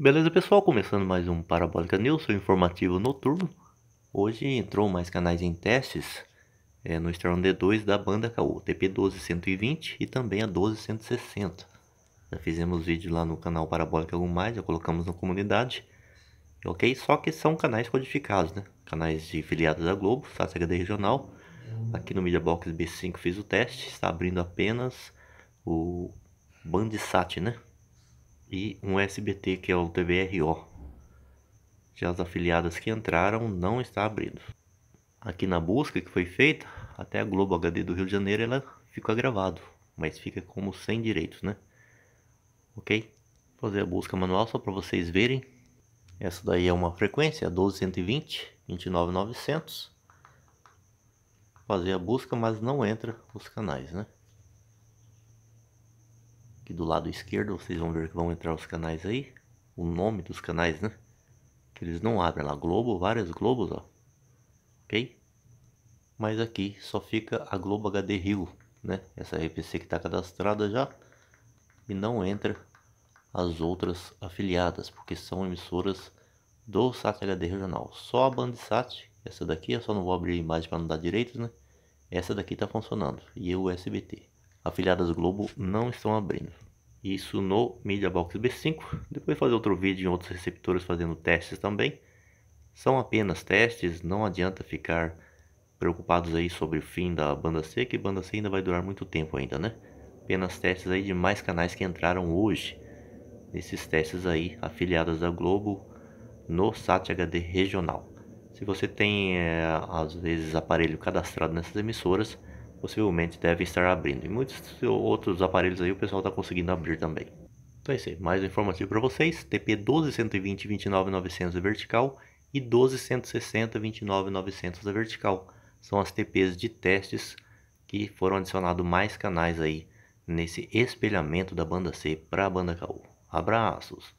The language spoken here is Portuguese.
Beleza pessoal, começando mais um Parabólica News, seu informativo noturno. Hoje entrou mais canais em testes é, no Stron D2 da banda KO, TP12120 e também a 12160. Já fizemos vídeo lá no canal Parabólica algum Mais, já colocamos na comunidade. Ok? Só que são canais codificados, né? Canais de filiados da Globo, Sat HD Regional. Aqui no Media Box B5 fiz o teste, está abrindo apenas o Bandsat, né? e um SBT, que é o TBRO. Já as afiliadas que entraram não está abrindo. Aqui na busca que foi feita, até a Globo HD do Rio de Janeiro ela fica gravado, mas fica como sem direitos, né? Ok? fazer a busca manual só para vocês verem. Essa daí é uma frequência, 1220, é 29900. Fazer a busca, mas não entra os canais, né? Aqui do lado esquerdo vocês vão ver que vão entrar os canais aí. O nome dos canais, né? Que eles não abrem lá. Globo, várias Globos, ó. Ok? Mas aqui só fica a Globo HD Rio, né? Essa RPC que está cadastrada já. E não entra as outras afiliadas, porque são emissoras do SAT HD regional. Só a Bandsat, essa daqui, eu só não vou abrir a imagem para não dar direitos, né? Essa daqui está funcionando, e o SBT afiliadas Globo não estão abrindo. Isso no Media Box B5. Depois fazer outro vídeo em outros receptores fazendo testes também. São apenas testes, não adianta ficar preocupados aí sobre o fim da banda C, que banda C ainda vai durar muito tempo ainda, né? Apenas testes aí de mais canais que entraram hoje. Nesses testes aí, afiliadas da Globo no SAT HD regional. Se você tem, é, às vezes, aparelho cadastrado nessas emissoras, possivelmente deve estar abrindo. E muitos outros aparelhos aí o pessoal está conseguindo abrir também. Então é isso aí, mais um informativo para vocês. TP 12120 29900 vertical e 12160 29900 é vertical. São as TPs de testes que foram adicionados mais canais aí nesse espelhamento da banda C para a banda KU. Abraços!